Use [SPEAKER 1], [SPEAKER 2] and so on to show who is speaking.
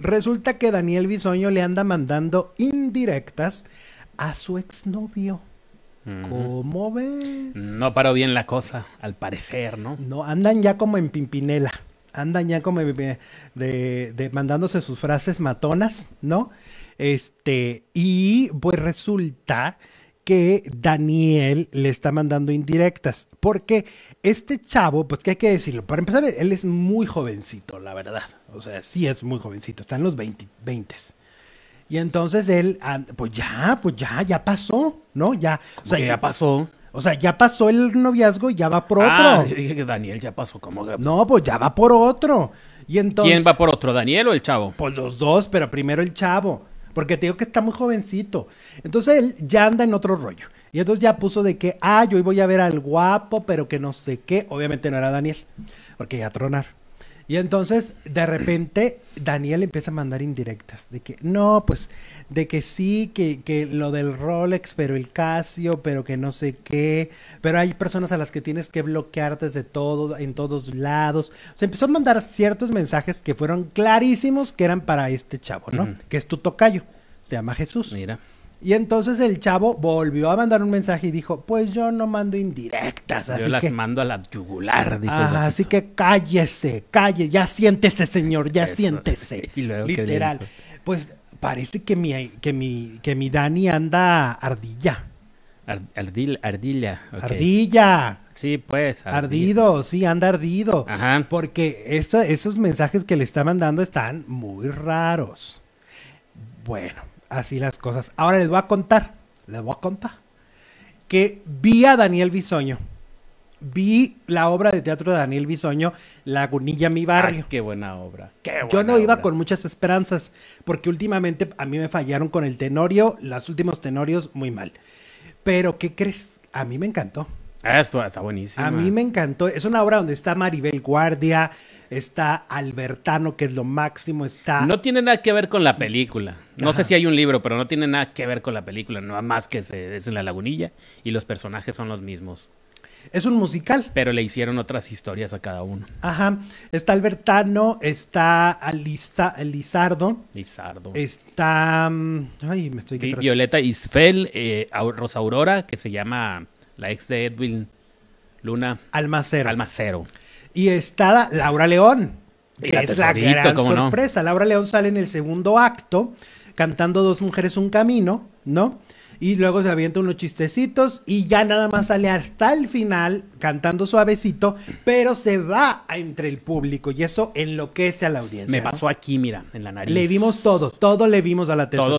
[SPEAKER 1] Resulta que Daniel Bisoño le anda mandando indirectas a su exnovio.
[SPEAKER 2] ¿Cómo ves? No paró bien la cosa, al parecer,
[SPEAKER 1] ¿no? No, andan ya como en Pimpinela. Andan ya como eh, de mandándose sus frases matonas, ¿no? Este, y pues resulta que Daniel le está mandando indirectas, porque este chavo, pues que hay que decirlo, para empezar, él es muy jovencito, la verdad, o sea, sí es muy jovencito, está en los 20, Y entonces él, ah, pues ya, pues ya, ya pasó, ¿no? Ya, o sea, ya pasó. O sea, ya pasó el noviazgo y ya va por otro. Ah, dije
[SPEAKER 2] que Daniel ya pasó, como
[SPEAKER 1] No, pues ya va por otro. Y entonces, ¿Quién va
[SPEAKER 2] por otro, Daniel o el chavo?
[SPEAKER 1] Pues los dos, pero primero el chavo. Porque te digo que está muy jovencito. Entonces él ya anda en otro rollo. Y entonces ya puso de que, ah, yo hoy voy a ver al guapo, pero que no sé qué. Obviamente no era Daniel, porque ya tronar. Y entonces, de repente, Daniel empieza a mandar indirectas. De que, no, pues, de que sí, que, lo del Rolex, pero el Casio, pero que no sé qué. Pero hay personas a las que tienes que bloquear desde todo, en todos lados. O Se empezó a mandar ciertos mensajes que fueron clarísimos que eran para este chavo, ¿no? Que es tu tocayo. Se llama Jesús. Mira. Y entonces el chavo volvió a mandar un mensaje y dijo, pues yo no mando indirectas, así yo las
[SPEAKER 2] mando a la yugular, dijo así
[SPEAKER 1] que cállese, cállese, ya siéntese, señor, ya siéntese.
[SPEAKER 2] Y Literal.
[SPEAKER 1] Pues parece que mi, que mi, que mi Dani anda ardilla.
[SPEAKER 2] ardilla. Ardilla. Sí, pues. Ardido,
[SPEAKER 1] sí, anda ardido. Porque esos mensajes que le está mandando están muy raros. Bueno, así las cosas. Ahora les voy a contar, les voy a contar, que vi a Daniel Bisoño. Vi la obra de teatro de Daniel Bisoño, Lagunilla, mi barrio. qué buena obra. Yo no iba con muchas esperanzas, porque últimamente a mí me fallaron con el tenorio, los últimos tenorios muy mal. Pero, ¿qué crees? A mí me encantó.
[SPEAKER 2] Ah, esto está buenísimo. A mí
[SPEAKER 1] me encantó. Es una obra donde está Maribel Guardia, está Albertano, que es lo máximo, está... No
[SPEAKER 2] tiene nada que ver con la película. No sé si hay un libro, pero no tiene nada que ver con la película. Nada no, más que es en la lagunilla y los personajes son los mismos. Es un musical. Pero le hicieron otras historias a cada uno.
[SPEAKER 1] Ajá. Está Albertano, está Lizardo.
[SPEAKER 2] Lizardo. Está... Mm, ay, me estoy... Violeta Isfel, eh, Rosa Aurora, que se llama la ex de Edwin Luna. Almacero. Almacero.
[SPEAKER 1] Y está Laura León.
[SPEAKER 2] Que es la gran sorpresa.
[SPEAKER 1] Laura León sale en el segundo acto cantando Dos Mujeres Un Camino, ¿no? Y luego se avienta unos chistecitos y ya nada más sale hasta el final cantando suavecito, pero se va entre el público y eso enloquece a la audiencia. Me pasó
[SPEAKER 2] aquí, mira, en
[SPEAKER 1] la nariz. Le vimos todo, todo le vimos a la tesorera.